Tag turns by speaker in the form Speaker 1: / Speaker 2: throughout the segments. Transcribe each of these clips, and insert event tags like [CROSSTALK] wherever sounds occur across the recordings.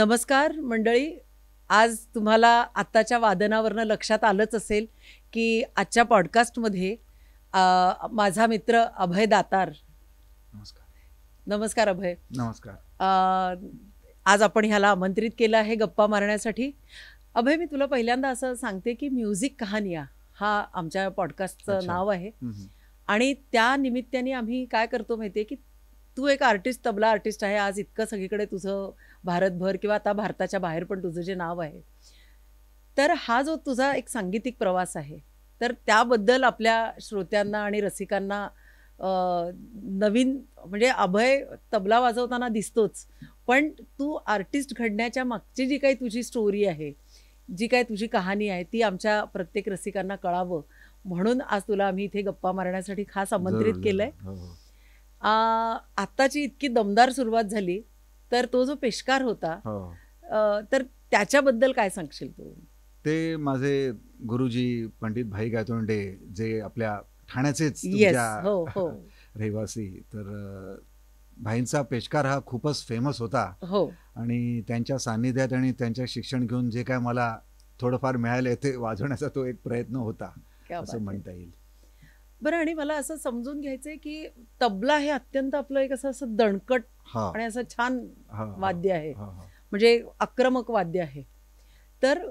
Speaker 1: नमस्कार मंडळी आज तुम्हाला आत्ताच्या वादनावरनं लक्षात आलंच असेल की आजच्या पॉडकास्टमध्ये माझा मित्र अभय दातार नमस्कार अभय नमस्कार आज आपण ह्याला आमंत्रित केलं आहे गप्पा मारण्यासाठी अभय मी तुला पहिल्यांदा असं सांगते की म्युझिक कहानिया हा आमच्या पॉडकास्टचं नाव आहे आणि त्या निमित्ताने आम्ही काय करतो माहितीये की तू एक आर्टिस्ट तबला आर्टिस्ट आहे आज इतकं सगळीकडे तुझं भारतभर किंवा आता भारताच्या बाहेर पण तुझं जे नाव आहे तर हा जो तुझा एक सांगीतिक प्रवास आहे तर त्याबद्दल आपल्या श्रोत्यांना आणि रसिकांना नवीन म्हणजे अभय तबला वाजवताना दिसतोच पण तू आर्टिस्ट घडण्याच्या मागची जी काही तुझी स्टोरी आहे जी काय तुझी कहाणी आहे ती आमच्या प्रत्येक रसिकांना कळावं म्हणून आज तुला आम्ही इथे गप्पा मारण्यासाठी खास आमंत्रित केलंय हो, हो. आत्ताची इतकी दमदार सुरुवात झाली तर तो जो पेशकार होता हो। तर त्याच्याबद्दल काय सांगशील तू
Speaker 2: ते माझे गुरुजी पंडित भाई गायतोंडे जे आपल्या ठाण्याचेच हो, हो. [LAUGHS] रहिवासी तर भाईंचा पेशकार हा खूपच फेमस होता हो आणि त्यांच्या सान्निध्यात आणि त्यांच्या शिक्षण घेऊन जे काय मला थोडंफार मिळालंय ते वाजवण्याचा तो एक प्रयत्न होता
Speaker 1: असं म्हणता येईल बरं आणि मला असं समजून घ्यायचंय की तबला हे अत्यंत आपलं एक असं असं दणकट आणि असं छान वाद्य आहे म्हणजे आक्रमक वाद्य आहे तर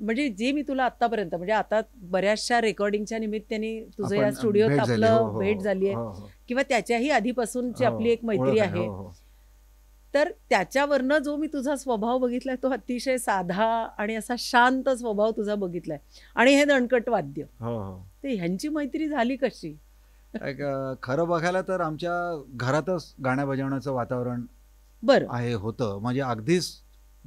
Speaker 1: म्हणजे जे मी तुला आतापर्यंत म्हणजे आता बऱ्याचशा रेकॉर्डिंगच्या निमित्ताने तुझं या स्टुडिओत आपलं हो, हो, भेट झाली आहे हो, किंवा त्याच्याही आधीपासूनची आपली एक मैत्री आहे तर त्याच्यावरनं जो मी तुझा स्वभाव बघितलाय तो अतिशय साधा आणि असा शांत स्वभाव तुझा बघितलाय आणि हे दणकट वाद्य ते ह्यांची मैत्री झाली कशी
Speaker 2: खरं बघायला तर आमच्या घरातच गाण्या बजावण्याचं वातावरण बरं आहे होतं म्हणजे अगदीच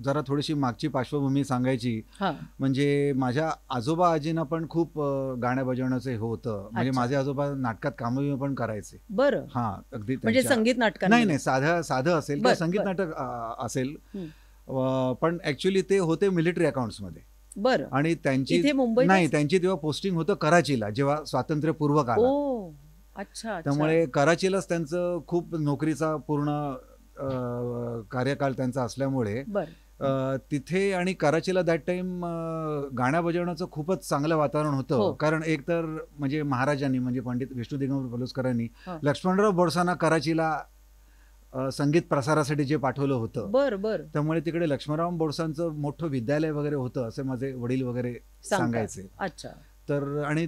Speaker 2: जरा थोडीशी मागची पार्श्वभूमी सांगायची म्हणजे माझ्या आजोबा आजीना पण खूप गाण्या बजावण्याचं हे होतं म्हणजे माझे आजोबा नाटकात कामही पण करायचे बर हा अगदी म्हणजे संगीत
Speaker 1: नाटक नाही नाही
Speaker 2: साधं साधं असेल संगीत नाटक असेल पण ऍक्च्युली ते होते मिलिटरी अकाउंट मध्ये बर आणि त्यांची मुंबई नाही त्यांची तेव्हा पोस्टिंग होतं कराचीला जेव्हा स्वातंत्र्यपूर्व काळ
Speaker 1: अच्छा त्यामुळे
Speaker 2: कराचीलाच त्यांचं खूप नोकरीचा पूर्ण कार्यकाळ त्यांचा असल्यामुळे तिथे आणि कराचीला दॅट टाइम गाण्या बजावण्याचं खूपच चांगलं वातावरण होतं हो. कारण एक तर म्हणजे महाराजांनी म्हणजे पंडित विष्णू दिगंबर पलुसकरांनी लक्ष्मणराव बोडसाना कराचीला संगीत प्रसारासाठी जे पाठवलं होतं बर बर त्यामुळे तिकडे लक्ष्मणराव बोडसांचं मोठं विद्यालय वगैरे होतं असे माझे वडील वगैरे सांगायचे अच्छा तर आणि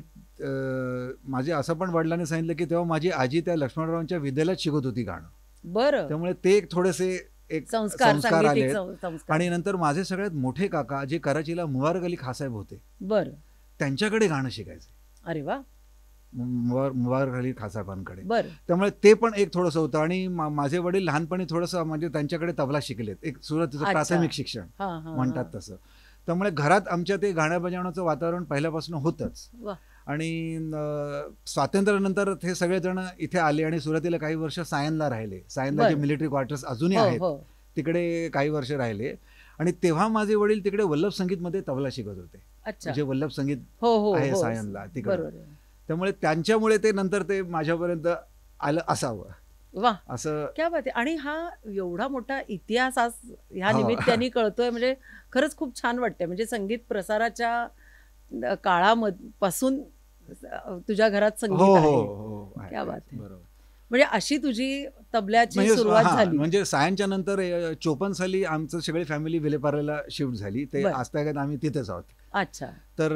Speaker 2: माझे असं पण वडिलांनी सांगितलं की तेव्हा माझी आजी त्या लक्ष्मणरावांच्या विद्यालयात शिकत होती गाणं बरं त्यामुळे ते एक थोडेसे एक संस्कार आले आणि नंतर माझे सगळ्यात मोठे काका जे कराचीला मुबारक अली खासाहेब होते बर त्यांच्याकडे गाणं शिकायचे अरे वा मुबारक अली खासाहेबांकडे त्यामुळे ते पण एक थोडस होतं आणि माझे वडील लहानपणी थोडस म्हणजे त्यांच्याकडे तबला शिकलेत एक सुरत प्राथमिक शिक्षण म्हणतात तसं त्यामुळे घरात आमच्या ते बजावण्याचं वातावरण पहिल्यापासून होतच आणि स्वातंत्र्यानंतर हे सगळेजण इथे आले आणि सुरतीला काही वर्ष सायनला राहिले सायनला जे मिलिटरी क्वार्टर्स अजूनही हो, आहेत हो. तिकडे काही वर्ष राहिले आणि तेव्हा माझे वडील तिकडे वल्लभ संगीत मध्ये तबला शिकत
Speaker 1: होते जे
Speaker 2: वल्लभ संगीत हो, आहे सायनला तिकडे त्यामुळे त्यांच्यामुळे ते नंतर ते माझ्यापर्यंत आलं
Speaker 1: असावं वा असं क्या बात आणि हा एवढा मोठा इतिहास आज ह्या हो. निमित्ताने कळतोय म्हणजे खरंच खूप छान वाटतंय म्हणजे संगीत प्रसाराच्या काळामध्ये पासून तुझ्या घरात संगीत हो, हो, आहे हो, क्या बात बरोबर म्हणजे अशी तुझी तबल्याची म्हणजे सुरुवात झाली
Speaker 2: म्हणजे सायनच्या नंतर चोपन साली आमचं सगळी फॅमिली विलेपारेला शिफ्ट झाली ते आज आम्ही तिथेच आहोत अच्छा तर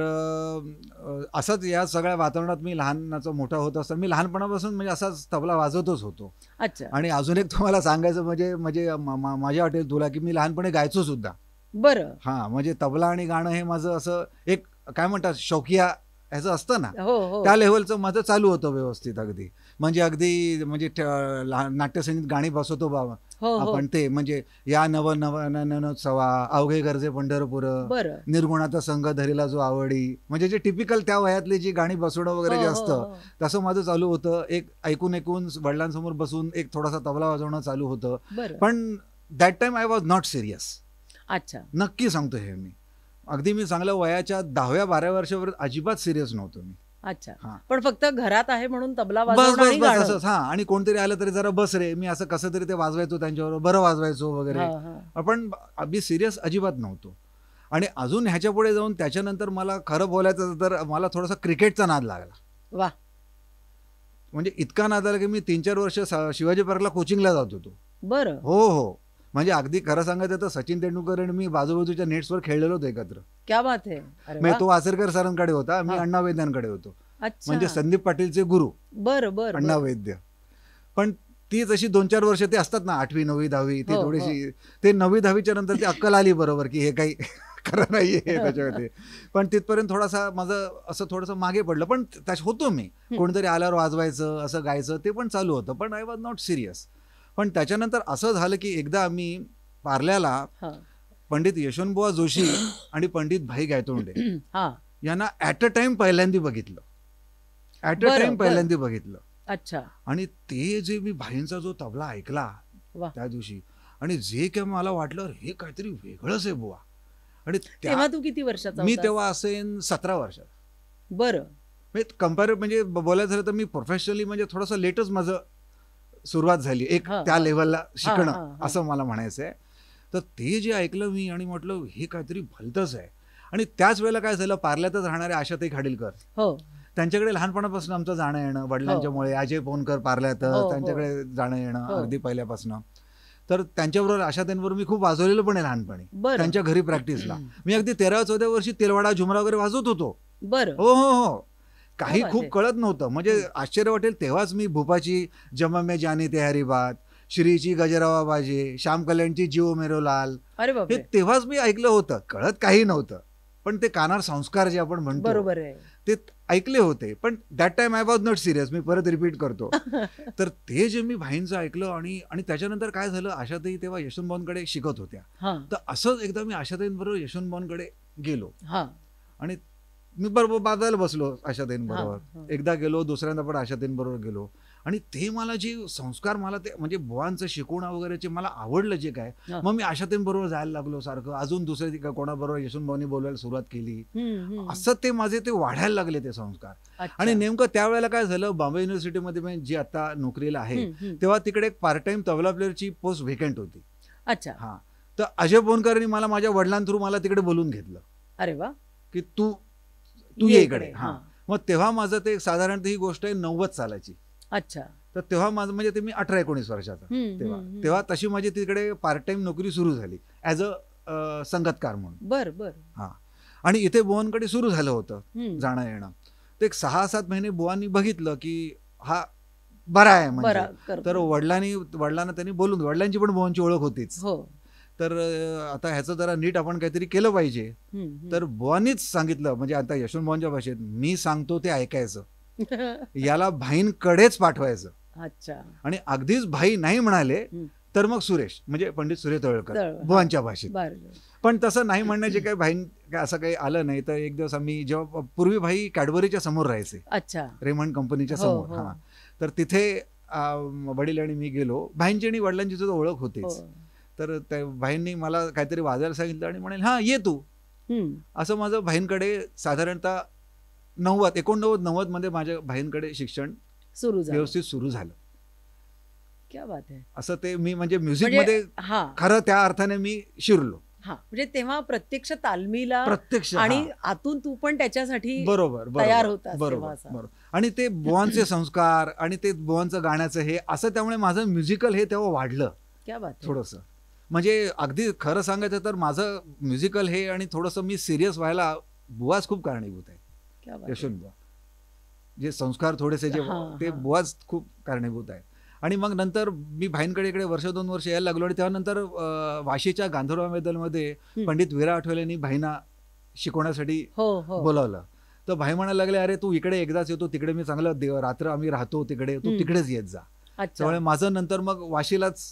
Speaker 2: असंच या सगळ्या वातावरणात मी लहानाचा मोठा होत असतो मी लहानपणापासून म्हणजे असाच तबला वाजवतच होतो अच्छा आणि अजून एक तुम्हाला सांगायचं म्हणजे म्हणजे माझ्या वाटेल तुला की मी लहानपणी गायचो सुद्धा बरं हा म्हणजे तबला आणि गाणं हे माझं असं एक काय म्हणतात शौकिया ह्याचं असतं ना हो, हो. त्या लेव्हलचं माझं चालू होतं व्यवस्थित अगदी म्हणजे अगदी म्हणजे नाट्यसंगीत गाणी बसवतो बाबा हो, हो. आपण ते म्हणजे या नव नव सवा अवघे गरजे पंढरपूर निर्गुणाचा संघ धरीला जो आवडी म्हणजे जे टिपिकल त्या वयातली जी गाणी बसवणं वगैरे जे हो, असतं तसं माझं चालू होतं एक ऐकून ऐकून वडिलांसमोर बसून एक थोडासा तबला वाजवणं चालू होतं पण that time I was not serious अच्छा नक्की सांगतो हे मी अगदी मी चांगलं वयाच्या दहाव्या बाराव्या वर्षावर अजिबात सिरियस नव्हतो मी
Speaker 1: अच्छा पण फक्त घरात आहे म्हणून तबला
Speaker 2: हा आणि कोणतरी आलं तरी जरा बस रे मी असं कसं तरी ते वाजवायचो त्यांच्यावर बरं वाजवायचो वगैरे पण अगदी सिरियस अजिबात नव्हतो आणि अजून ह्याच्या पुढे जाऊन त्याच्यानंतर मला खरं बोलायचं तर मला थोडासा क्रिकेटचा नाद लागला वा म्हणजे इतका नाद आला की मी तीन चार वर्ष शिवाजी पार्कला कोचिंगला जात होतो बरं हो हो म्हणजे अगदी खरं सांगायचं तर सचिन तेंडुलकर आणि मी बाजूबाजूच्या नेट्सवर खेळलेलो होतो एकत्र
Speaker 1: क्या बात आहे म्हणजे तो
Speaker 2: आसरकर सरांकडे होता मी अण्णा वैद्यांकडे होतो म्हणजे संदीप पाटीलचे गुरु
Speaker 1: बरोबर अण्णा
Speaker 2: वैद्य पण ती जशी दोन चार वर्ष ते असतात ना आठवी नववी दहावी ते हो, हो. थोडीशी ते नववी दहावीच्या नंतर ती अक्कल आली बरोबर की हे काही [LAUGHS] खरं नाही त्याच्यामध्ये पण तिथपर्यंत थोडासा माझं असं थोडस मागे पडलं पण होतो मी कोणतरी आल्यावर वाजवायचं असं गायचं ते पण चालू होतं पण आय वॉज नॉट सिरियस पण त्याच्यानंतर असं झालं की एकदा आम्ही पार्ल्याला पंडित यशवंतबुवा जोशी [COUGHS] आणि पंडित भाई गायतोंडे [COUGHS] यांना ऍट अ टाइम पहिल्यांदा बघितलं ऍट अ टाइम पहिल्यांदा बघितलं अच्छा आणि ते जे मी भाईंचा जो तबला ऐकला त्या दिवशी आणि जे काय मला वाटलं हे काहीतरी वेगळंच आहे बुवा आणि तेव्हा तू किती वर्षाचा मी तेव्हा असेन सतरा वर्षात बरं कम्पेअर म्हणजे बोलायचं झालं तर मी प्रोफेशनली म्हणजे थोडासा लेटच माझं सुरुवात झाली एक त्या लेवलला शिकणं असं मला म्हणायचं आहे तर ते जे ऐकलं मी आणि म्हटलं हे काहीतरी भलतंच आहे आणि त्याच वेळेला काय झालं पार्ल्यातच राहणारे आशाताई खाडीलकर हो. त्यांच्याकडे लहानपणापासून आमचं जाणं येणं वडिलांच्यामुळे हो. अजय पोनकर पार्ल्यात हो, त्यांच्याकडे जाणं येणं अगदी पहिल्यापासून तर त्यांच्याबरोबर आशाताईंबरोबर मी खूप वाजवलेलं पण आहे लहानपणी त्यांच्या घरी प्रॅक्टिसला मी अगदी तेरा चौदा वर्षी तेलवाडा झुमरा वगैरे वाजवत होतो बरं हो हो हो काही हो खूप कळत नव्हतं म्हणजे आश्चर्य वाटेल तेव्हाच मी भूपाची जमा मे जाने तेहारी बात श्रीची गजरावा बाजे श्याम कल्याणची जीव मेरो लाल हे तेव्हाच मी ऐकलं होतं कळत काही नव्हतं पण ते कानार संस्कार जे आपण म्हणतो बरोबर ते ऐकले होते पण that time I was not serious मी परत रिपीट करतो
Speaker 1: [LAUGHS]
Speaker 2: तर ते जे मी भाईंचं ऐकलं आणि आणि त्याच्यानंतर काय झालं आशाताई तेव्हा बॉनकडे शिकत होत्या तर असंच एकदा मी आशाताईंबरोबर बॉनकडे गेलो आणि मी बरोबर बाजायला बसलो आशातेन बरोबर एकदा गेलो दुसऱ्यांदा पण आशातेन बरोबर गेलो आणि ते मला जे संस्कार मला ते म्हणजे बुवांचं शिकवणं वगैरे जे मला आवडलं जे काय मग मी आशातेन बरोबर जायला लागलो सारखं अजून दुसऱ्या कोणाबरोबर यशून भाऊनी बोलवायला सुरुवात केली असं ते माझे ते वाढायला लागले ते संस्कार आणि नेमकं त्यावेळेला काय झालं बॉम्बे युनिव्हर्सिटीमध्ये मी जी आता नोकरीला आहे तेव्हा तिकडे एक पार्ट टाइम तबला प्लेअरची पोस्ट व्हेकंट होती अच्छा हा तर अजय बोनकरांनी मला माझ्या वडिलां थ्रू मला तिकडे बोलून घेतलं अरे वा की तू तू ये इकडे हा मग तेव्हा माझं ते साधारणतः ही गोष्ट आहे नव्वद सालाची अच्छा तर तेव्हा माझं म्हणजे ते मी अठरा एकोणीस वर्षाचा तेव्हा तेव्हा तशी माझी तिकडे पार्ट टाइम नोकरी सुरू झाली ऍज अ संगतकार म्हणून बर बर हा आणि इथे बुवांकडे सुरू झालं होतं जाणं येणं ते एक सहा सात महिने बुवांनी बघितलं की हा बरा आहे म्हणजे तर वडिलांनी वडिलांना त्यांनी बोलून वडिलांची पण बुवांची ओळख होतीच हो. तर आता ह्याचं जरा नीट आपण काहीतरी केलं पाहिजे तर बुवानीच सांगितलं म्हणजे आता यशवंत बुवांच्या भाषेत मी सांगतो ते ऐकायचं [LAUGHS] याला भाईंकडेच पाठवायचं अच्छा आणि अगदीच भाई नाही म्हणाले तर मग सुरेश म्हणजे पंडित सुरेश तळकर बुवांच्या भाषेत पण तसं नाही म्हणण्याचे काही भाई असं काही आलं नाही तर एक दिवस आम्ही जेव्हा पूर्वी भाई कॅडबरीच्या समोर राहायचे अच्छा रेमंड कंपनीच्या हो, समोर हो. हा तर तिथे वडील आणि मी गेलो भाईंची आणि वडिलांची सुद्धा ओळख होतीच हो. तर त्या भाईंनी मला काहीतरी वाजायला सांगितलं आणि म्हणेल हा ये तू असं माझं भाईंकडे साधारणतः नव्वद एकोणनव्वद नव्वद मध्ये माझ्या भाईंकडे शिक्षण सुरू व्यवस्थित सुरू झालं क्या बात असं ते मी म्हणजे म्युझिक मध्ये म्हणजे, खरं त्या अर्थाने मी शिरलो
Speaker 1: म्हणजे तेव्हा प्रत्यक्ष तालमीला प्रत्यक्ष आणि आतून तू पण त्याच्यासाठी बरोबर तयार होता बरोबर
Speaker 2: आणि ते बुवांचे संस्कार आणि ते बुवांचं गाण्याचं हे असं त्यामुळे माझं म्युझिकल हे तेव्हा वाढलं
Speaker 1: क्या बात थोडस
Speaker 2: म्हणजे अगदी खरं सांगायचं तर माझं म्युझिकल हे आणि थोडस मी सिरियस व्हायला बुवाच खूप कारणीभूत आहे यशवंत जे संस्कार थोडेसे जे ते बुवाच खूप कारणीभूत आहे आणि मग नंतर मी भाईंकडे इकडे वर्ष दोन वर्ष यायला लागलो आणि त्यानंतर वाशीच्या गांधर्वा मध्ये पंडित विरा आठवलेंनी भाईंना शिकवण्यासाठी हो, हो. बोलावलं तर भाई म्हणायला लागले अरे तू इकडे एकदाच येतो तिकडे मी चांगलं रात्र आम्ही राहतो तिकडे तू तिकडेच येत जा त्यामुळे माझं नंतर मग वाशीलाच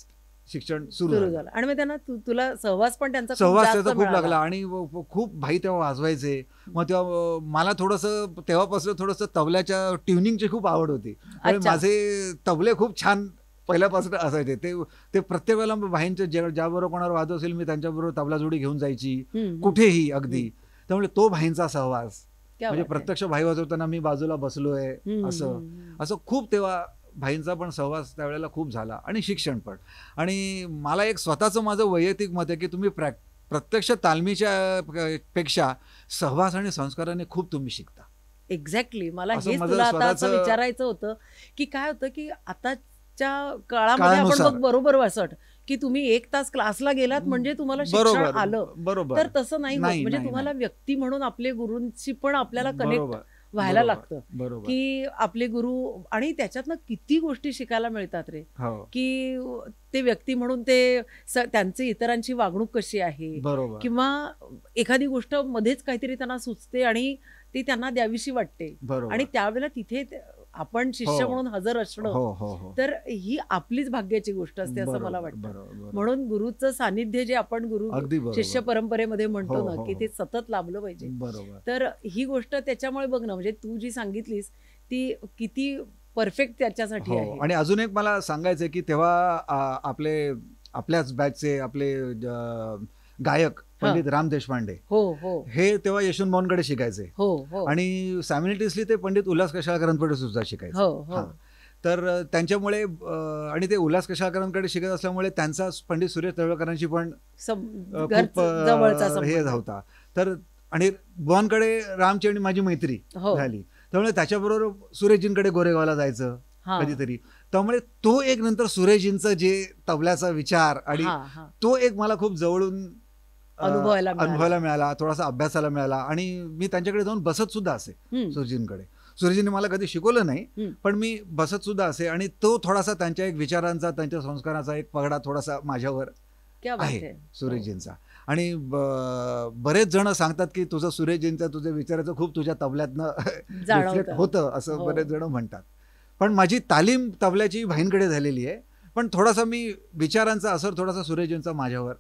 Speaker 2: शिक्षण सुरू झालं
Speaker 1: आणि मग त्यांना तुला सहवास पण त्यांचा सहवास त्याचा खूप लागला आणि
Speaker 2: खूप भाई तेव्हा वाजवायचे मग तेव्हा मला थोडस तेव्हापासून थोडंसं तबल्याच्या ट्युनिंगची खूप आवड होती माझे तबले खूप छान पहिल्यापासून असायचे ते ते प्रत्येक वेळेला भाईंच्या ज्याबरोबर कोणावर वाद असेल मी त्यांच्याबरोबर तबला जोडी घेऊन जायची कुठेही अगदी त्यामुळे तो भाईंचा सहवास म्हणजे प्रत्यक्ष भाई वाजवताना मी बाजूला बसलोय असं असं खूप तेव्हा भाईंचा पण सहवास त्यावेळेला खूप झाला आणि शिक्षण पण आणि मला एक स्वतःचं माझं वैयक्तिक मत आहे की तुम्ही प्रॅक् प्रत्यक्ष तालमीच्या पेक्षा सहवास आणि संस्काराने खूप तुम्ही शिकता
Speaker 1: एक्झॅक्टली मला हे तुला आता विचारायचं होतं की काय होतं की आताच्या काळामध्ये आपण बरोबर वासट की तुम्ही एक तास क्लासला गेलात म्हणजे तुम्हाला शिक्षण आलं बरोबर तर तसं नाही म्हणजे तुम्हाला व्यक्ती म्हणून आपले गुरूंची पण आपल्याला कनेक्ट व्हायला लागतं की आपले गुरु आणि त्याच्यातनं किती गोष्टी शिकायला मिळतात रे हो. की ते व्यक्ती म्हणून ते त्यांची इतरांची वागणूक कशी आहे किंवा एखादी गोष्ट मध्येच काहीतरी त्यांना सुचते आणि ती त्यांना द्यावीशी वाटते आणि त्यावेळेला तिथे आपण शिष्य हो. म्हणून हजर असणं हो, हो, तर ही आपलीच भाग्याची गोष्ट असते असं मला वाटतं म्हणून गुरुचं सानिध्य जे आपण गुरु शिष्य परंपरेमध्ये म्हणतो ना की ते सतत लाभलं पाहिजे तर ही गोष्ट त्याच्यामुळे बघ ना म्हणजे तू जी सांगितलीस ती किती परफेक्ट त्याच्यासाठी आहे आणि
Speaker 2: अजून एक मला सांगायचं की तेव्हा आपले आपल्याच बॅचचे आपले गायक पंडित राम देशपांडे हो हो हे तेव्हा यशवंत मोहनकडे शिकायचे हो हो आणि सॅमिनिटीसली ते पंडित उल्हास कशाळकरांकडे सुद्धा शिकायचे हो, हो. तर त्यांच्यामुळे आणि ते उल्हास कशाळकरांकडे शिकत असल्यामुळे त्यांचा पंडित सुरेश तळवळकरांशी पण
Speaker 1: खूप हे
Speaker 2: होता तर आणि बॉनकडे रामची आणि माझी मैत्री हो. झाली त्यामुळे त्याच्याबरोबर सुरेशजींकडे गोरेगावला जायचं कधीतरी त्यामुळे तो एक नंतर सुरेशजींचा जे तबल्याचा विचार आणि तो एक मला खूप जवळून
Speaker 1: अनुभवायला
Speaker 2: मिळाला थोडासा अभ्यासाला मिळाला आणि मी त्यांच्याकडे जाऊन बसत सुद्धा असे सुरजींकडे सुरजींनी मला कधी शिकवलं नाही पण मी बसत सुद्धा असे आणि तो थोडासा त्यांच्या एक विचारांचा त्यांच्या संस्काराचा एक पगडा थोडासा माझ्यावर आहे सुरेशजींचा आणि बरेच जण सांगतात की तुझं सुरेशजींचा तुझ्या विचाराचं खूप तुझ्या तबल्यातनं [LAUGHS] होतं असं हो. बरेच जण म्हणतात पण माझी तालीम तबल्याची भाईंकडे झालेली आहे पण थोडासा मी विचारांचा असर थोडासा सुरेशजींचा माझ्यावर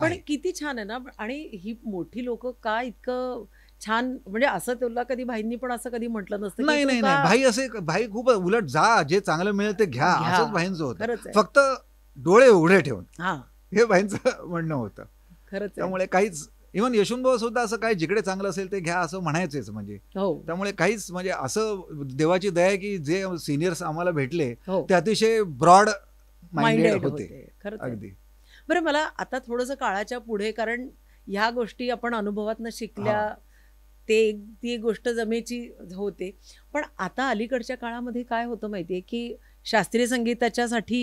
Speaker 1: पण किती छान आहे ना आणि ही मोठी लोक का इतकं छान म्हणजे असं तुला कधी भाईंनी पण असं कधी म्हटलं नसतं नाही नाही नाही भाई असे
Speaker 2: भाई खूप उलट जा जे चांगलं मिळेल ते घ्या असंच भाईंचं होतं फक्त डोळे उघडे ठेवून हे भाईंचं म्हणणं होतं खरंच त्यामुळे काहीच इव्हन यशवंतभाऊ सुद्धा असं काय जिकडे चांगलं असेल ते घ्या असं म्हणायचेच म्हणजे हो. त्यामुळे काहीच म्हणजे असं देवाची दया की जे सिनियर्स आम्हाला भेटले हो. ते अतिशय ब्रॉड
Speaker 1: माइंडेड होते अगदी बरं मला आता थोडंसं काळाच्या पुढे कारण ह्या गोष्टी आपण अनुभवात शिकल्या ते एक ती गोष्ट जमेची होते पण आता अलीकडच्या काळामध्ये काय होतं माहिती आहे की शास्त्रीय संगीताच्यासाठी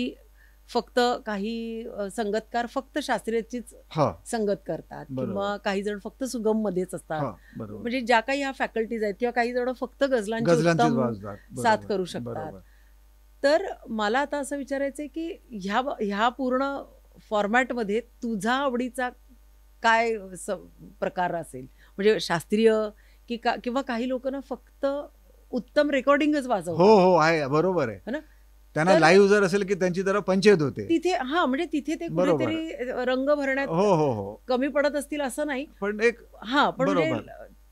Speaker 1: फक्त काही संगतकार फक्त शास्त्रीयचीच संगत करतात किंवा काही जण फक्त सुगम मध्येच असतात म्हणजे ज्या काही ह्या फॅकल्टीज आहेत किंवा काही जण फक्त सुद्धा साथ करू शकतात तर मला आता असं विचारायचं की ह्या ह्या पूर्ण फॉर्मॅटमध्ये तुझा आवडीचा काय स प्रकार असेल म्हणजे शास्त्रीय की का किंवा काही लोक ना फक्त उत्तम रेकॉर्डिंगच वाजव हो
Speaker 2: हो आहे बरोबर आहे त्यांना लाईव्ह जर असेल की त्यांची जरा पंचायत होते
Speaker 1: तिथे हा म्हणजे तिथे ते कुठेतरी रंग भरण्यात हो हो हो कमी पडत असतील असं नाही पण एक हा पण म्हणजे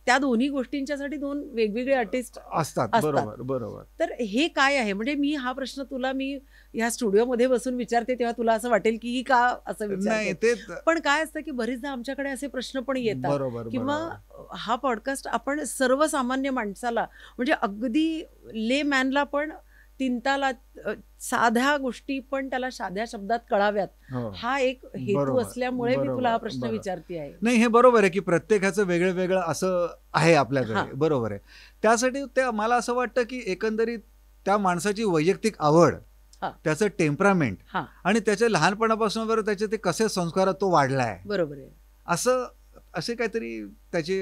Speaker 1: त्या दोन्ही गोष्टींच्यासाठी दोन वेगवेगळे आर्टिस्ट असतात बरोबर बरोबर तर हे काय आहे म्हणजे मी हा प्रश्न तुला मी या स्टुडिओमध्ये बसून विचारते तेव्हा तुला असं वाटेल की ही का असं विचारते पण काय असतं की बरेचदा आमच्याकडे असे प्रश्न पण येतात किंवा हा पॉडकास्ट आपण सर्वसामान्य माणसाला म्हणजे अगदी ले मॅनला पण तिंताला साध्या गोष्टी पण त्याला साध्या शब्दात कळाव्यात हो. हा एक हेतू असल्यामुळे मी तुला हा प्रश्न विचारते आहे
Speaker 2: नाही हे बरोबर आहे की प्रत्येकाचं वेगळं वेगळं असं आहे आपल्याकडे बरोबर आहे त्यासाठी त्या मला असं वाटतं की एकंदरीत त्या माणसाची वैयक्तिक आवड त्याचं टेम्परामेंट आणि त्याच्या लहानपणापासून बरोबर त्याचे ते कसे संस्कार तो वाढलाय बरोबर आहे असं असे काहीतरी त्याचे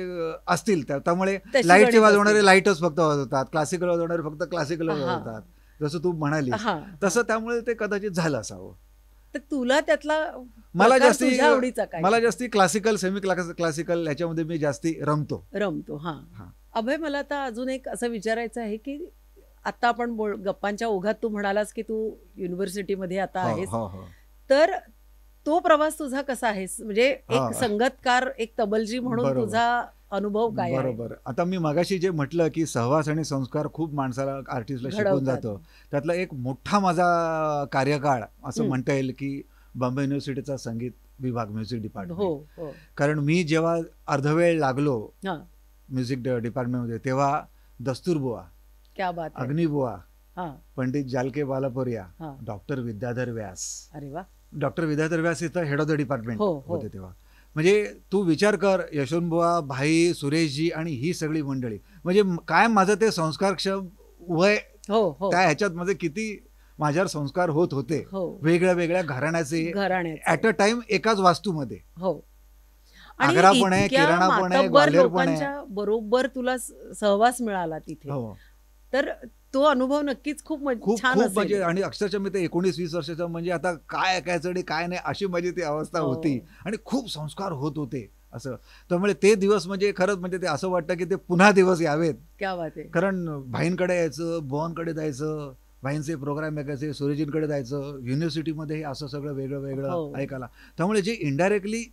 Speaker 2: असतील त्यामुळे लाईटचे वाजवणारे लाईटच फक्त वाजवतात क्लासिकल वाजवणारे फक्त क्लासिकल वाजवतात जसं तू म्हणाली तसं त्यामुळे ते कदाचित झालं असावं
Speaker 1: तर तुला त्यातला मला जास्ती आवडीचा काय मला
Speaker 2: जास्ती क्लासिकल सेमी क्लासिकल ह्याच्यामध्ये मी जास्ती रमतो रमतो हा
Speaker 1: अभय मला आता अजून एक असं विचारायचं आहे की आता आपण बोल गप्पांच्या ओघात तू म्हणालास की तू मध्ये आता हो, आहेस हो, हो. तर तो प्रवास तुझा कसा आहेस म्हणजे एक संगतकार एक तबलजी म्हणून तुझा अनुभव काय बरोबर
Speaker 2: आता मी मगाशी जे म्हटलं की सहवास आणि संस्कार खूप माणसाला आर्टिस्टला शिकून जातो त्यातला एक मोठा माझा कार्यकाळ असं म्हणता येईल की बॉम्बे युनिव्हर्सिटीचा संगीत विभाग म्युझिक डिपार्टमेंट हो, हो. कारण मी जेव्हा अर्धवेळ लागलो म्युझिक डिपार्टमेंट मध्ये तेव्हा दस्तूरबुवा क्या बात पंडित जालके बालापोरिया डॉक्टर विद्याधर व्यास अरे वा डॉक्टर विद्याधर व्यास इथं हेड ऑफ द डिपार्टमेंट होते तेव्हा म्हणजे तू विचार कर यशवंतबुवा भाई सुरेशजी आणि ही सगळी मंडळी म्हणजे काय माझं ते संस्कारक्षम वय हो हो त्या ह्याच्यात मध्ये किती माझ्यावर संस्कार होत होते हो. वेगळ्या वेगळ्या घराण्याचे ऍट अ टाइम एकाच वास्तूमध्ये
Speaker 1: हो किराणा पण आहे बरोबर तुला सहवास मिळाला तिथे हो. तर तो अनुभव नक्कीच खूप खूप खूप म्हणजे आणि
Speaker 2: अक्षरशः मी ते एकोणीस वीस वर्षाचा म्हणजे आता काय ऐकायचं आणि काय नाही अशी माझी ती अवस्था हो. होती आणि खूप संस्कार होत होते असं त्यामुळे ते दिवस म्हणजे खरंच म्हणजे ते असं वाटतं की ते पुन्हा दिवस यावेत कारण भाईंकडे यायचं बॉनकडे जायचं भाईंचे प्रोग्राम ऐकायचे सुरेजींकडे जायचं युनिव्हर्सिटीमध्ये असं सगळं वेगळं वेगळं हो. ऐकायला त्यामुळे जे इनडायरेक्टली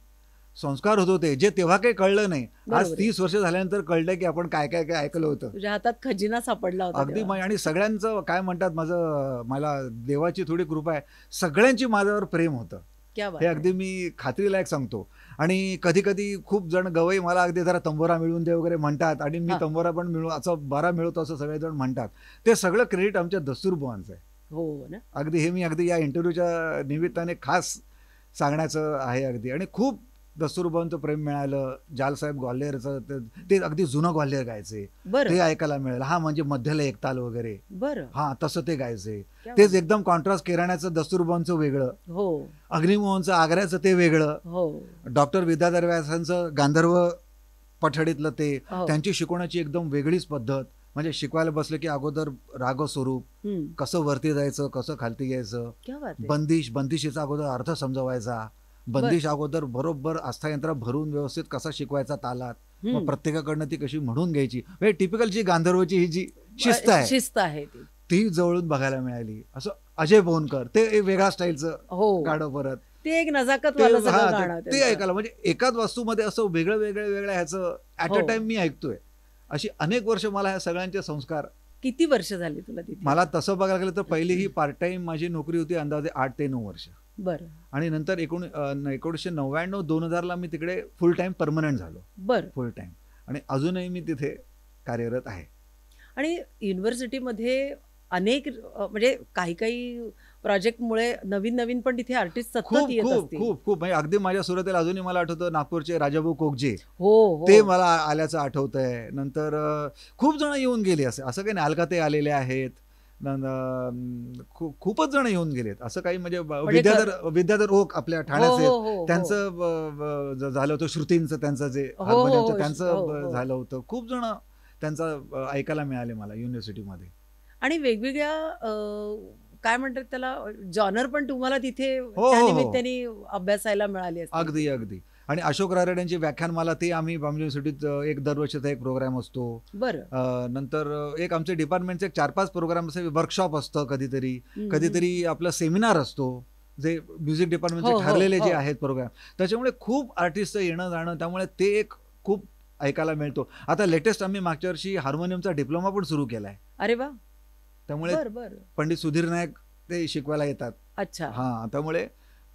Speaker 2: संस्कार होत होते जे तेव्हा काही कळलं नाही आज तीस वर्ष झाल्यानंतर कळलं की आपण काय काय काय ऐकलं होतं
Speaker 1: तुझ्या हातात खजिना सापडला होता अगदी
Speaker 2: आणि सगळ्यांचं काय म्हणतात माझं मला देवाची थोडी कृपा आहे सगळ्यांची माझ्यावर प्रेम होतं हे अगदी मी खात्रीलायक सांगतो आणि कधी कधी खूप जण गवई मला अगदी जरा तंबोरा मिळून दे वगैरे म्हणतात आणि मी तंबोरा पण मिळू असं बरा मिळवतो असं सगळेजण म्हणतात ते सगळं क्रेडिट आमच्या बुवांचं आहे हो, हो ना अगदी हे मी अगदी या इंटरव्ह्यूच्या निमित्ताने खास सांगण्याचं आहे अगदी आणि खूप दसूरबंत प्रेम मिळालं जालसाहेब ग्वाल्हेरचं ते अगदी जुनं ग्वाल्हेर गायचे ते ऐकायला मिळालं हा म्हणजे मध्यला एकताल वगैरे हा तसं ते गायचे तेच एकदम कॉन्ट्रास्ट किराण्याचं दसूरबंच वेगळं हो अग्निमोहनचं आग्र्याचं ते वेगळं हो डॉक्टर विद्याधर व्यासांचं गांधर्व पठडीतलं ते हो. त्यांची शिकवण्याची एकदम वेगळीच पद्धत म्हणजे शिकवायला बसले की अगोदर राग स्वरूप कसं वरती जायचं कसं खालती यायचं बंदिश बंदिशीचा अगोदर अर्थ समजवायचा बंदिश अगोदर बरोबर यंत्रा भरून व्यवस्थित कसा शिकवायचा तालात प्रत्येकाकडनं ती कशी म्हणून घ्यायची म्हणजे टिपिकल जी गांधर्वची ही जी शिस्त आहे शिस्त आहे ती जवळून बघायला मिळाली असं अजय बोनकर ते वेगळ्या स्टाईलचं हो गाणं परत
Speaker 1: ते एक नजाकत ते ऐकायला म्हणजे
Speaker 2: एकाच वास्तूमध्ये असं वेगळं वेगळं वेगळं ह्याचं ऍट अ टाइम मी ऐकतोय अशी अनेक वर्ष मला ह्या सगळ्यांचे संस्कार
Speaker 1: किती वर्ष झाली तुला
Speaker 2: मला तसं बघायला गेलं तर पहिली ही पार्ट टाइम माझी नोकरी होती अंदाजे आठ ते नऊ वर्ष बर आणि नंतर एकोण एकोणीसशे नव्याण्णव दोन हजारला मी तिकडे फुल टाइम परमनंट झालो बर फुल टाइम आणि अजूनही मी तिथे कार्यरत आहे
Speaker 1: आणि युनिव्हर्सिटीमध्ये अनेक म्हणजे काही काही प्रोजेक्टमुळे नवीन नवीन पण तिथे आर्टिस्ट खूप खूप खूप
Speaker 2: खूप म्हणजे अगदी माझ्या सुरुवातीला अजूनही मला आठवतं नागपूरचे राजाभाऊ कोकजे हो, हो. ते मला आल्याचं आठवत आहे नंतर खूप जण येऊन गेले असे असं काही नाही आलेले आहेत खूपच जण येऊन गेलेत असं काही म्हणजे,
Speaker 1: म्हणजे विद्याधर
Speaker 2: विद्याधर ओक आपल्या हो, ठाण्याचे हो, हो, त्यांचं झालं होतं श्रुतींचं त्यांचं जे त्यांचं झालं होतं खूप जण त्यांचा ऐकायला मिळाले मला युनिव्हर्सिटीमध्ये
Speaker 1: आणि वेगवेगळ्या काय म्हणतात त्याला जॉनर पण तुम्हाला तिथे अभ्यासायला मिळाली अगदी
Speaker 2: अगदी आणि अशोक रायरेड व्याख्यान व्याख्यानमाला ते आम्ही युनिव्हर्सिटीत एक दरवर्षीचा एक प्रोग्राम असतो बरं नंतर एक आमचे डिपार्टमेंटचे एक चार पाच प्रोग्राम असे वर्कशॉप असतं कधीतरी कधीतरी आपला सेमिनार असतो जे म्युझिक डिपार्टमेंटचे हो, हो, ठरलेले जे हो. आहेत प्रोग्राम त्याच्यामुळे खूप आर्टिस्ट येणं जाणं त्यामुळे ते एक खूप ऐकायला मिळतो आता लेटेस्ट आम्ही मागच्या वर्षी हार्मोनियमचा डिप्लोमा पण सुरू केलाय अरे वा त्यामुळे पंडित सुधीर नायक ते शिकवायला येतात अच्छा हा त्यामुळे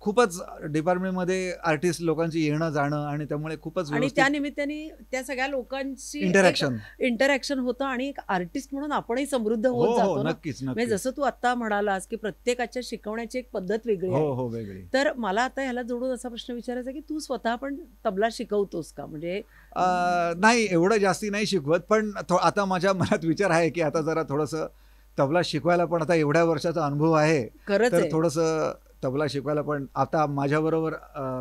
Speaker 2: खूपच डिपार्टमेंटमध्ये आर्टिस्ट लोकांची येणं जाणं आणि त्यामुळे खूपच आणि त्या
Speaker 1: निमित्ताने त्या सगळ्या लोकांची इंटरॅक्शन इंटरॅक्शन होतं आणि एक आर्टिस्ट म्हणून आपणही समृद्ध होत हो, हो, जातो नक्कीच म्हणजे जसं तू आता म्हणालास की प्रत्येकाच्या शिकवण्याची एक पद्धत वेगळी हो, हो वेगळी तर मला आता ह्याला जोडून असा प्रश्न विचारायचा की तू स्वतः पण तबला शिकवतोस का म्हणजे
Speaker 2: नाही एवढं जास्ती नाही शिकवत पण आता माझ्या मनात विचार आहे की आता जरा थोडस तबला शिकवायला पण आता एवढ्या वर्षाचा अनुभव आहे तर थोडंसं तबला शिकवायला पण आता माझ्याबरोबर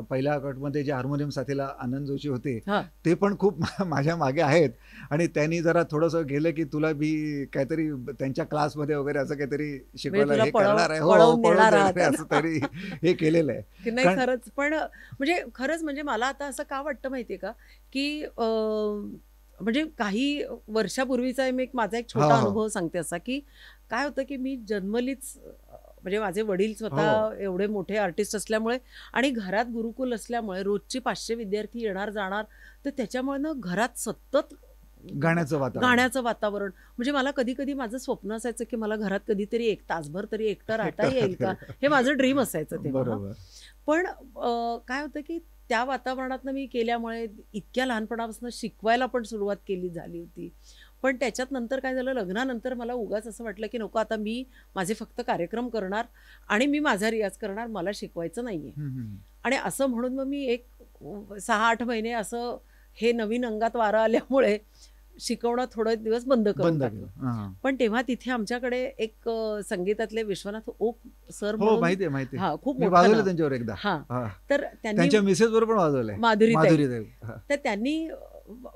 Speaker 2: पहिल्या कटमध्ये जे हार्मोनियम साथीला आनंद जोशी होते ते पण खूप माझ्या मागे आहेत आणि त्यांनी जरा थोडस गेलं की तुला बी काहीतरी त्यांच्या क्लासमध्ये वगैरे असं काहीतरी म्हणजे शिकवायला हे आहे हो, असं तरी हे केलेलं आहे
Speaker 1: नाही खरंच पण म्हणजे खरंच म्हणजे मला आता असं का वाटतं माहितीये का की म्हणजे काही वर्षापूर्वीचा मी एक माझा एक छोटा अनुभव सांगते असा की काय होतं की मी जन्मलीच म्हणजे माझे वडील स्वतः हो. एवढे मोठे आर्टिस्ट असल्यामुळे आणि घरात गुरुकुल असल्यामुळे रोजचे पाचशे विद्यार्थी येणार जाणार तर त्याच्यामुळे ना घरात सतत
Speaker 2: गाण्याचं वातावरण गाण्याचं
Speaker 1: वातावरण म्हणजे मला कधी कधी माझं स्वप्न असायचं की मला घरात कधीतरी एक तासभर तरी एकटं राहता येईल का हे माझं ड्रीम असायचं ते पण काय होतं की त्या वातावरणात मी केल्यामुळे इतक्या लहानपणापासून शिकवायला पण सुरुवात केली झाली होती पण त्याच्यात नंतर काय झालं लग्नानंतर मला उगाच असं वाटलं की नको आता मी माझे फक्त कार्यक्रम करणार आणि मी माझा रियाज करणार मला शिकवायचं नाहीये आणि असं म्हणून मग मी एक सहा आठ महिने असं हे नवीन अंगात वारा आल्यामुळे शिकवणं थोडे दिवस बंद करून
Speaker 2: टाकलं
Speaker 1: पण तेव्हा तिथे आमच्याकडे एक संगीतातले विश्वनाथ ओक सर हो, माहिती हा खूप त्यांच्यावर एकदा हा तर त्यांनी
Speaker 2: मिसेस बरोबर माधुरी
Speaker 1: तर त्यांनी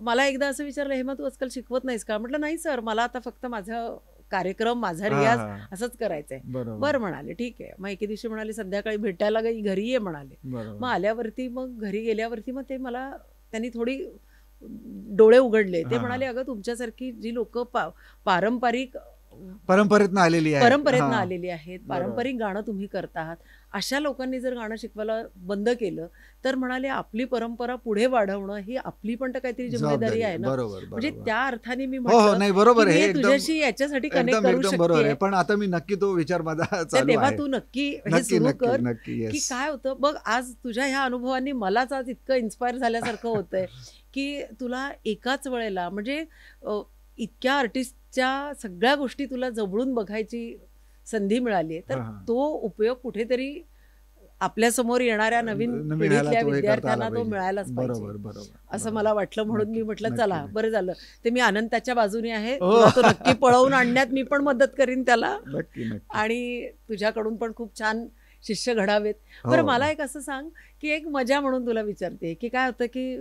Speaker 1: मला एकदा असं विचारलं मग तू आजकाल शिकवत नाहीस का म्हटलं नाही सर मला आता फक्त माझं कार्यक्रम माझा रियाज असंच करायचंय बरं म्हणाले ठीक आहे मग एके दिवशी म्हणाले संध्याकाळी भेटायला घरी ये म्हणाले मग आल्यावरती मग घरी गेल्यावरती मग ते मला त्यांनी थोडी डोळे उघडले ते म्हणाले अगं तुमच्यासारखी जी लोक पारंपरिक
Speaker 2: परंपरेतनं आलेली आहे परंपरेत आलेली
Speaker 1: आहेत पारंपरिक गाणं तुम्ही करत आहात अशा लोकांनी जर गाणं शिकवायला बंद केलं तर म्हणाले आपली परंपरा पुढे वाढवणं ही आपली पण तर काहीतरी जिम्मेदारी आहे ना म्हणजे त्या अर्थाने मी हो, हो, नाही बरोबर आहे तुझ्याशी याच्यासाठी कनेक्ट करू शकते
Speaker 2: पण आता मी नक्की तो विचार माझा तेव्हा तू
Speaker 1: नक्की हे कर की काय होतं बघ आज तुझ्या ह्या अनुभवांनी मलाच आज इतकं इन्स्पायर झाल्यासारखं होतंय [LAUGHS] की तुला एकाच वेळेला म्हणजे इतक्या आर्टिस्टच्या सगळ्या गोष्टी तुला जवळून बघायची संधी मिळाली आहे तर तो उपयोग कुठेतरी आपल्या समोर येणाऱ्या नवीन पिढीतल्या विद्यार्थ्यांना तो मिळायलाच पाहिजे असं मला वाटलं म्हणून मी म्हटलं चला बरं झालं ते मी अनंताच्या बाजूने आहे हो. तो नक्की पळवून आणण्यात मी पण मदत करीन त्याला आणि तुझ्याकडून पण खूप छान शिष्य घडावेत हो, बरं हो. मला एक असं सांग की एक मजा म्हणून तुला विचारते की काय होतं की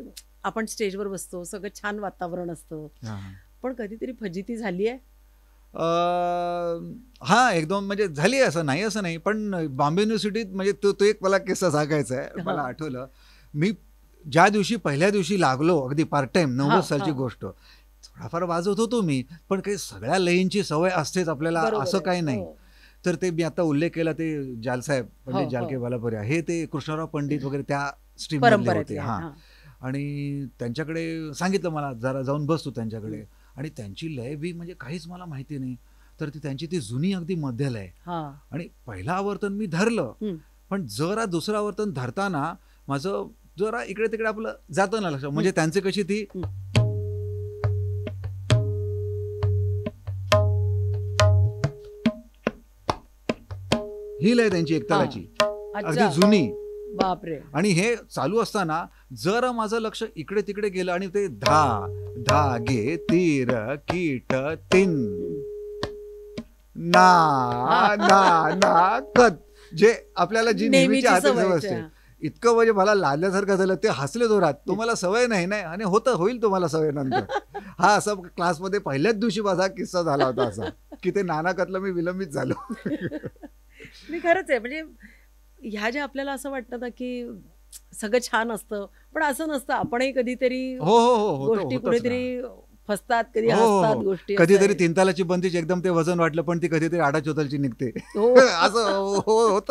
Speaker 1: आपण स्टेजवर बसतो सगळं छान वातावरण असतं पण कधीतरी फजिती झाली आहे
Speaker 2: हा एकदम म्हणजे झाली असं नाही असं नाही पण बॉम्बे युनिव्हर्सिटीत म्हणजे तो तो एक मला किस्सा सांगायचा आहे मला आठवलं मी ज्या दिवशी पहिल्या दिवशी लागलो अगदी पार्ट टाइम नव्वद सालची गोष्ट थोडाफार वाजवत होतो मी पण काही सगळ्या लईनची सवय असतेच आपल्याला असं काही नाही हो. तर ते मी आता उल्लेख केला ते जालसाहेब म्हणजे हो, जालके हो. बालापुर्या हे ते कृष्णराव पंडित वगैरे त्या स्ट्रीम होते हां आणि त्यांच्याकडे सांगितलं मला जरा जाऊन बसतो त्यांच्याकडे आणि त्यांची लय बी म्हणजे काहीच मला माहिती नाही तर ती त्यांची ती जुनी अगदी मध्य लय आणि पहिलं आवर्तन मी धरलं पण जरा दुसरं आवर्तन धरताना माझं जरा इकडे तिकडे आपलं जात ना लक्ष म्हणजे त्यांचे कशी ती ही लय त्यांची एकतालाची
Speaker 1: अगदी जुनी बापरे
Speaker 2: आणि हे चालू असताना जर माझं लक्ष इकडे तिकडे गेलं आणि ते धा धागे तीर कीट तीन ना ना ना कत जे आपल्याला जी नेहमीची हातात असते इतकं म्हणजे मला लादल्यासारखं झालं ते हसले जोरात तुम्हाला सवय नाही नाही आणि होतं होईल तुम्हाला सवय नंतर [LAUGHS] हा असा क्लासमध्ये पहिल्याच दिवशी माझा किस्सा झाला होता असा की ते नाना कतलं मी विलंबित झालो [LAUGHS]
Speaker 1: मी खरंच आहे म्हणजे ह्या ज्या आपल्याला असं वाटतं ना की सगळं छान असतं पण असं नसतं आपणही कधीतरी हो हो, हो गोष्टी कुठेतरी फसतात कधी हो, हो, हसतात गोष्टी कधीतरी
Speaker 2: तालाची बंदीच एकदम ते वजन वाटलं पण ती कधीतरी आडा चोतलची निघते [LAUGHS]
Speaker 1: असं होत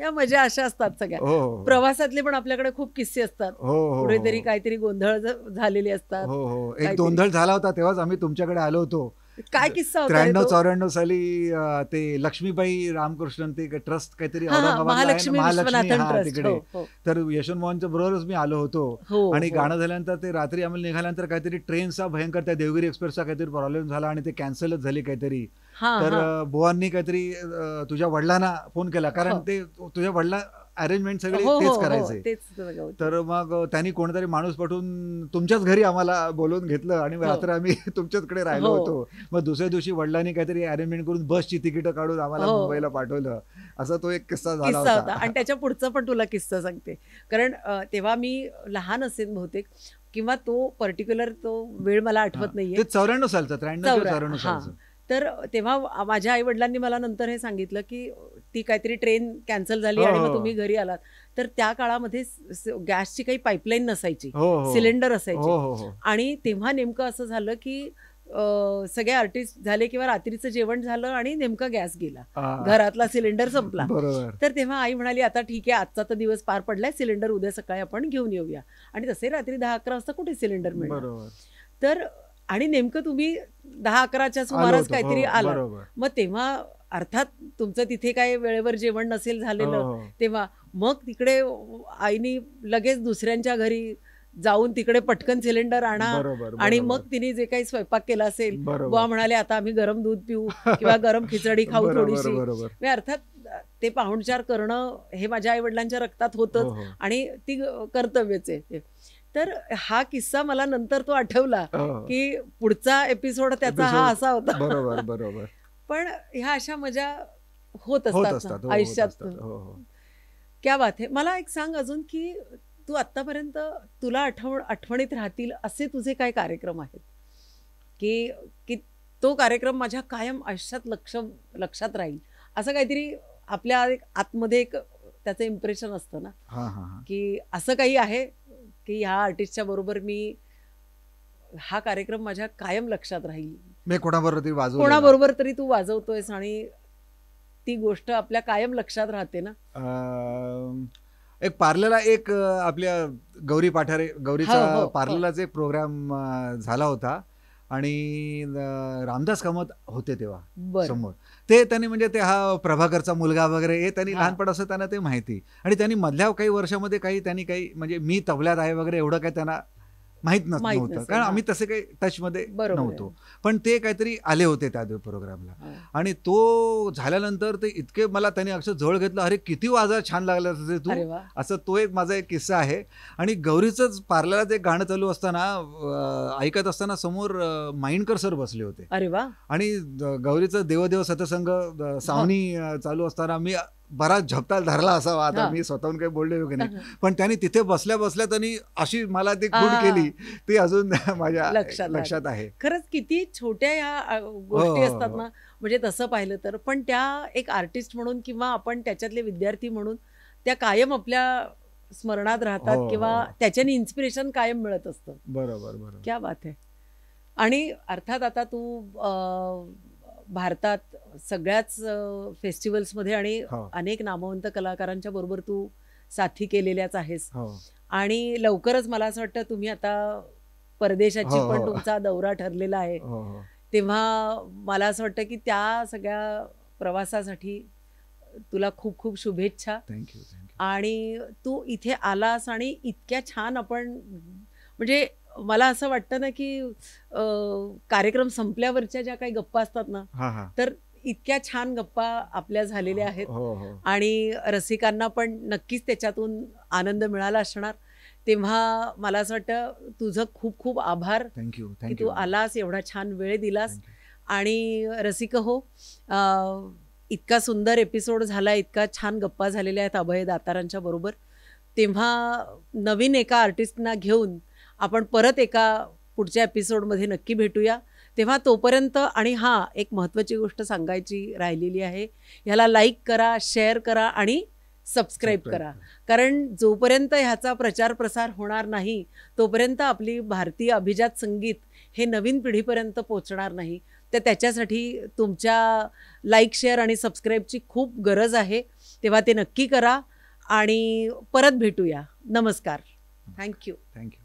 Speaker 1: या मजा अशा असतात सगळ्या प्रवासातले पण आपल्याकडे खूप किस्से असतात
Speaker 2: कुठेतरी
Speaker 1: काहीतरी गोंधळ झालेले असतात
Speaker 2: एक गोंधळ झाला होता तेव्हाच आम्ही तुमच्याकडे आलो होतो
Speaker 1: काय किस्सा त्र्याण्णव चौऱ्याण्णव
Speaker 2: साली ते लक्ष्मीबाई रामकृष्णन ते ट्रस्ट काहीतरी महालक्ष्मी तिकडे हो, हो. तर यशवंत मोहनच्या बरोबरच मी आलो होतो हो, आणि गाणं झाल्यानंतर ते रात्री आम्हाला निघाल्यानंतर काहीतरी ट्रेनचा भयंकर त्या देवगिरी एक्सप्रेसचा काहीतरी प्रॉब्लेम झाला आणि ते कॅन्सलच झाली काहीतरी तर बुवांनी काहीतरी तुझ्या वडिलांना फोन केला कारण ते तुझ्या वडिला अरेंजमेंट सगळे हो, तेच हो, हो,
Speaker 1: करायचे
Speaker 2: तर मग त्यांनी कोणतरी माणूस पाठवून तुमच्याच घरी आम्हाला बोलवून घेतलं आणि रात्र आम्ही [LAUGHS] तुमच्याचकडे राहिलो होतो मग दुसऱ्या दिवशी वडिलांनी काहीतरी अरेंजमेंट करून बसची तिकीट काढून आम्हाला मुंबईला पाठवलं असा तो एक किस्सा झाला होता आणि
Speaker 1: त्याच्या पुढचा पण तुला किस्सा सांगते कारण तेव्हा मी लहान असेल बहुतेक किंवा तो पर्टिक्युलर तो वेळ मला आठवत नाहीये चौऱ्याण्णव
Speaker 2: सालचा त्र्याण्णव चौऱ्याण्णव
Speaker 1: तर तेव्हा माझ्या आई वडिलांनी मला नंतर हे सांगितलं की ती काहीतरी ट्रेन कॅन्सल झाली हो, आणि मग हो, हो. तुम्ही घरी आलात तर त्या काळामध्ये गॅसची काही पाईपलाईन नसायची सिलेंडर असायची आणि तेव्हा नेमकं असं झालं की सगळे आर्टिस्ट झाले किंवा रात्रीचं जेवण झालं आणि नेमका गॅस गेला घरातला सिलेंडर संपला तर तेव्हा आई म्हणाली आता ठीक आहे आजचा तर दिवस पार पडलाय सिलेंडर उद्या सकाळी आपण घेऊन येऊया आणि तसे रात्री दहा अकरा वाजता कुठे सिलेंडर मिळणार तर आणि नेमकं तुम्ही दहा अकराच्या सुमारास हो, काहीतरी आला मग तेव्हा अर्थात तुमचं तिथे काय वेळेवर जेवण नसेल झालेलं हो, हो. तेव्हा मग तिकडे आईनी लगेच दुसऱ्यांच्या घरी जाऊन तिकडे पटकन सिलेंडर आणा आणि मग तिने जे काही स्वयंपाक केला असेल बुवा म्हणाले आता आम्ही गरम दूध पिऊ किंवा गरम खिचडी खाऊ थोडीशी म्हणजे अर्थात ते पाहुणचार करणं हे माझ्या आई वडिलांच्या रक्तात होतच आणि ती कर्तव्यच आहे तर हा किस्सा मला नंतर तो आठवला हो. की पुढचा एपिसोड त्याचा हा असा होता बरोबर बरोबर पण ह्या अशा मजा होत असतात हो, आयुष्यात हो, क्या बात आहे मला एक सांग अजून की तू आतापर्यंत तुला आठवण आठवणीत राहतील असे तुझे काय कार्यक्रम आहेत की की तो कार्यक्रम माझ्या कायम आयुष्यात लक्ष लक्षात राहील असं काहीतरी आपल्या आतमध्ये एक त्याचं इम्प्रेशन असतं ना की असं काही आहे की ह्या आर्टिस्टच्या बरोबर मी हा कार्यक्रम माझ्या कायम लक्षात राहील
Speaker 2: मी कोणाबरोबर तरी वाजव कोणाबरोबर
Speaker 1: तरी तू वाजवतोयस आणि ती गोष्ट आपल्या कायम लक्षात राहते ना
Speaker 2: एक पार्लेला एक आपल्या गौरी पाठारे गौरीचा हो, हो, हो. पार्लेलाच एक प्रोग्राम झाला होता आणि रामदास कामत होते तेव्हा समोर ते त्यांनी म्हणजे ते हा प्रभाकरचा मुलगा वगैरे हे त्यांनी लहानपण असं त्यांना ते माहिती आणि त्यांनी मधल्या काही वर्षामध्ये काही त्यांनी काही म्हणजे मी तबल्यात आहे वगैरे एवढं काही त्यांना माहीत नव्हतं कारण आम्ही तसे काही टचमध्ये नव्हतो पण ते काहीतरी आले होते त्या प्रोग्रामला आणि तो झाल्यानंतर ते इतके मला त्याने अक्षर जवळ घेतलं अरे किती वाजा छान लागला असं तू असं तो एक माझा एक किस्सा आहे आणि गौरीचंच पार्लरात एक गाणं चालू असताना ऐकत असताना समोर माइंडकर सर बसले होते अरे वा आणि गौरीचं देवदेव सतसंग सावनी चालू असताना मी बराच झपताल धरला असावा आता मी स्वतःहून काही बोलले की नाही [LAUGHS] पण त्यांनी तिथे बसल्या बसल्या त्यांनी अशी मला ती खूण केली ती अजून [LAUGHS] माझ्या लक्षात आहे
Speaker 1: खरंच किती छोट्या या गोष्टी हो, असतात हो, ना हो. म्हणजे तसं पाहिलं तर पण त्या एक आर्टिस्ट म्हणून किंवा आपण त्याच्यातले विद्यार्थी म्हणून त्या कायम आपल्या स्मरणात राहतात किंवा त्याच्याने इन्स्पिरेशन कायम मिळत असतं बरोबर क्या बात आहे आणि अर्थात आता तू भारतात सगळ्याच फेस्टिवल्समध्ये आणि अनेक नामवंत कलाकारांच्या बरोबर तू साथी केलेल्याच आहेस हो. आणि लवकरच मला असं वाटतं तुम्ही आता परदेशाची हो, पण हो. तुमचा दौरा ठरलेला आहे तेव्हा मला असं वाटतं की त्या सगळ्या प्रवासासाठी तुला खूप खूप शुभेच्छा आणि तू इथे आलास आणि इतक्या छान आपण म्हणजे मला असं वाटतं ना की कार्यक्रम संपल्यावरच्या ज्या काही गप्पा असतात ना तर इतक्या छान गप्पा आपल्या झालेल्या आहेत हो, हो. आणि रसिकांना पण नक्कीच त्याच्यातून आनंद मिळाला असणार तेव्हा मला असं वाटतं तुझं खूप खूप आभार
Speaker 2: थँक्यू की तू
Speaker 1: आलास एवढा छान वेळ दिलास आणि रसिक हो इतका सुंदर एपिसोड झाला इतका छान गप्पा झालेल्या आहेत अभय दातारांच्या बरोबर तेव्हा नवीन एका आर्टिस्टना घेऊन आपण परत एका पुढच्या एपिसोडमध्ये नक्की भेटूया तेव्हा तोपर्यंत आणि हां एक महत्त्वाची गोष्ट सांगायची राहिलेली आहे ह्याला लाईक करा शेअर करा आणि सबस्क्राईब करा कारण जोपर्यंत ह्याचा प्रचार प्रसार होणार नाही तोपर्यंत आपली भारतीय अभिजात संगीत हे नवीन पिढीपर्यंत पोचणार नाही तर त्याच्यासाठी तुमच्या लाईक शेअर आणि सबस्क्राईबची खूप गरज आहे तेव्हा ते नक्की करा आणि परत भेटूया नमस्कार थँक्यू
Speaker 2: थँक्यू